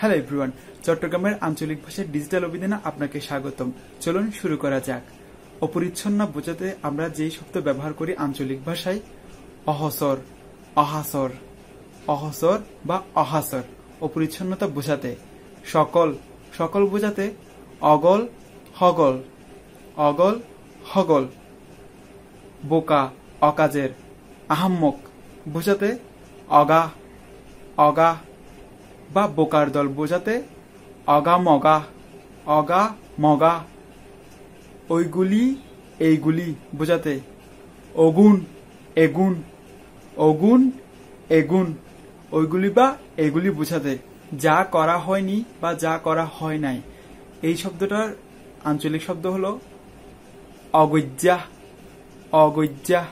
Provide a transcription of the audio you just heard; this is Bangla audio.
হ্যালো এভরিওয়ান চট্টগ্রামের আঞ্চলিক ভাষার ডিজিটাল অভিধানে আপনাকে স্বাগতম চলুন শুরু করা যাক অপরিচ্ছন্ন বোঝাতে আমরা যেই শব্দ ব্যবহার করি আঞ্চলিক ভাষায় অহসর অহাসর অহসর বা অহাসর অপরিচ্ছন্নতা বোঝাতে সকল সকল বোঝাতে অগল হগল অগল হগল বোকা অকাজের আহাম্মক বোঝাতে অগা অগা বা বোকার দল বোঝাতে অগা মগা অগা মগা ওইগুলি এইগুলি বোঝাতে অগুণ এগুণ অগুণ এগুণ ওইগুলি বা এগুলি বোঝাতে যা করা হয়নি বা যা করা হয় নাই এই শব্দটার আঞ্চলিক শব্দ হলো অগজ্যা অগজ্যা